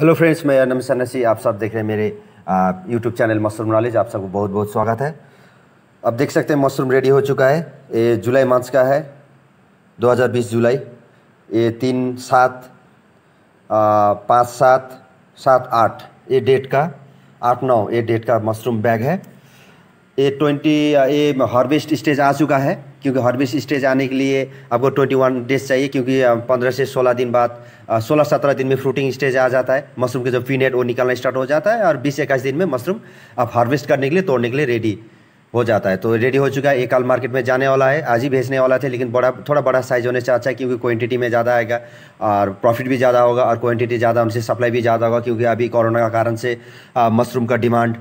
hello friends मैं अनम सनसी आप सब देख रहे हैं मेरे यूट्यूब चैनल मशरूम नॉलेज आप सबको बहुत बहुत स्वागत है अब देख सकते हैं मशरूम रेडी हो चुका है ये जुलाई मंथ का है 2020 जुलाई ये तीन सात पाँच सात सात आठ ये डेट का आठ नौ ये डेट का मशरूम बैग है ये ट्वेंटी ये हार्वेस्ट स्टेज आ चुका है क्योंकि हार्वेस्ट स्टेज आने के लिए आपको ट्वेंटी वन डेज चाहिए क्योंकि पंद्रह से सोलह दिन बाद सोलह सत्रह दिन में फ्रूटिंग स्टेज आ जाता है मशरूम के जो पीनेट वो निकालना स्टार्ट हो जाता है और बीस इक्कीस दिन में मशरूम आप हार्वेस्ट करने के लिए तोड़ने के लिए रेडी हो जाता है तो रेडी हो चुका है एक कल मार्केट में जाने वाला है आज ही भेजने वाला थे लेकिन बड़ा थोड़ा बड़ा साइज होने से अच्छा है क्योंकि क्वांटिटी में ज़्यादा आएगा और प्रॉफिट भी ज़्यादा होगा और क्वांटिटी ज़्यादा हमसे सप्लाई भी ज़्यादा होगा क्योंकि अभी कोरोना का कारण से मशरूम का डिमांड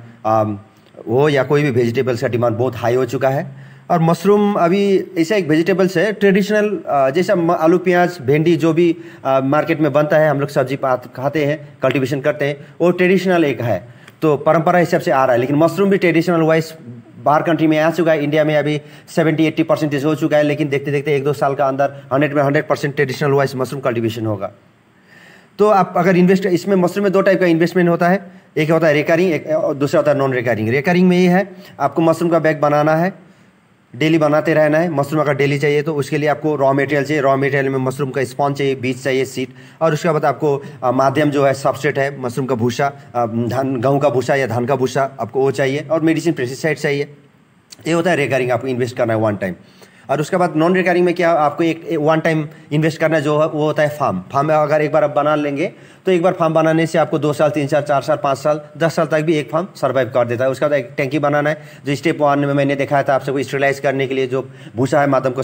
वो या कोई भी वेजिटेबल्स का डिमांड बहुत हाई हो चुका है और मशरूम अभी ऐसा एक वेजिटेबल्स है ट्रेडिशनल जैसा आलू प्याज भिंडी जो भी मार्केट में बनता है हम लोग सब्जी खाते हैं कल्टीवेशन करते हैं वो ट्रेडिशनल एक है तो परंपरा हिसाब से आ रहा है लेकिन मशरूम भी ट्रेडिशनल वाइज बाहर कंट्री में आ चुका है इंडिया में अभी सेवेंटी एट्टी परसेंटेज हो चुका है लेकिन देखते देखते एक दो साल का अंदर हंड्रेड में hundred percent traditional wise mushroom cultivation होगा तो आप अगर इन्वेस्ट इसमें मशरूम में दो टाइप का इन्वेस्टमेंट होता है एक होता है रिकरिंग एक दूसरा होता है नॉन रिकरिंग रिकरिंग में ये है आपको मशरूम का बैग बनाना है डेली बनाते रहना है मशरूम अगर डेली चाहिए तो उसके लिए आपको रॉ मटेरियल चाहिए रॉ मटेरियल में मशरूम का स्पॉन्ज चाहिए बीज चाहिए सीट और उसके बाद आपको माध्यम जो है सबसेट है मशरूम का भूसा धान गेहूँ का भूसा या धान का भूसा आपको वो चाहिए और मेडिसिन पेस्टिसाइड चाहिए ये होता है रिकरिंग आपको इन्वेस्ट करना है वन टाइम और उसके बाद नॉन रिकरिंग में क्या आपको एक वन टाइम इन्वेस्ट करना जो है वो होता है फार्म फार्म अगर एक बार आप बना लेंगे तो एक बार फार्म बनाने से आपको दो साल तीन साल चार साल पाँच साल दस साल तक भी एक फार्म सर्वाइव कर देता है उसके बाद एक टैंकी बनाना है जो स्टेप वन में मैंने दिखाया था आप सबको स्टरलाइज करने के लिए जो भूसा है मातम को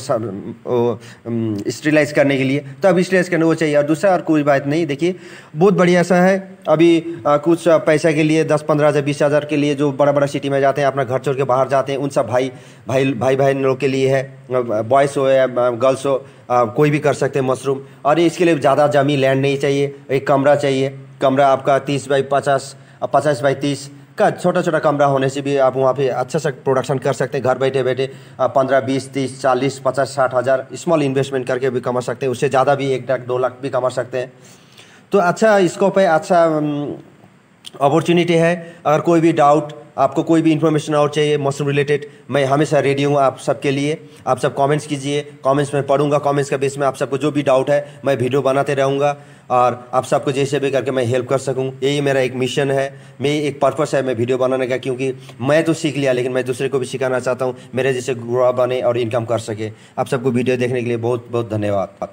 स्टरलाइज करने के लिए तो अब स्टरलाइज करने वो चाहिए और दूसरा और कोई बात नहीं देखिए बहुत बढ़िया सा है अभी आ, कुछ पैसा के लिए दस पंद्रह हज़ार बीस हज़ार के लिए जो बड़ा बड़ा सिटी में जाते हैं अपना घर छोड़ के बाहर जाते हैं उन सब भाई भाई भाई बहन लोग के लिए है बॉयस हो या गर्ल्स हो आ, कोई भी कर सकते हैं मशरूम और इसके लिए ज़्यादा जमी लैंड नहीं चाहिए एक कम कमरा चाहिए कमरा आपका तीस बाई पचास पचास बाई तीस का छोटा छोटा कमरा होने से भी आप वहाँ पे अच्छा सा प्रोडक्शन कर सकते हैं घर बैठे बैठे पंद्रह बीस तीस चालीस पचास साठ हज़ार स्मॉल इन्वेस्टमेंट करके भी कमा सकते हैं उससे ज़्यादा भी एक लाख दो लाख भी कमा सकते हैं तो अच्छा स्कोप है अच्छा अपॉर्चुनिटी हम्म, है अगर कोई भी डाउट आपको कोई भी इन्फॉर्मेशन और चाहिए मौसम रिलेटेड मैं हमेशा रेडी हूँ आप सबके लिए आप सब कमेंट्स कीजिए कमेंट्स में पढ़ूंगा कमेंट्स के बेस में आप सबको जो भी डाउट है मैं वीडियो बनाते रहूँगा और आप सबको जैसे भी करके मैं हेल्प कर सकूँ यही मेरा एक मिशन है मेरी एक पर्पस है मैं वीडियो बनाने का क्योंकि मैं तो सीख लिया लेकिन मैं दूसरे को भी सिखाना चाहता हूँ मेरे जैसे ग्रुआ बने और इनकम कर सके आप सबको वीडियो देखने के लिए बहुत बहुत धन्यवाद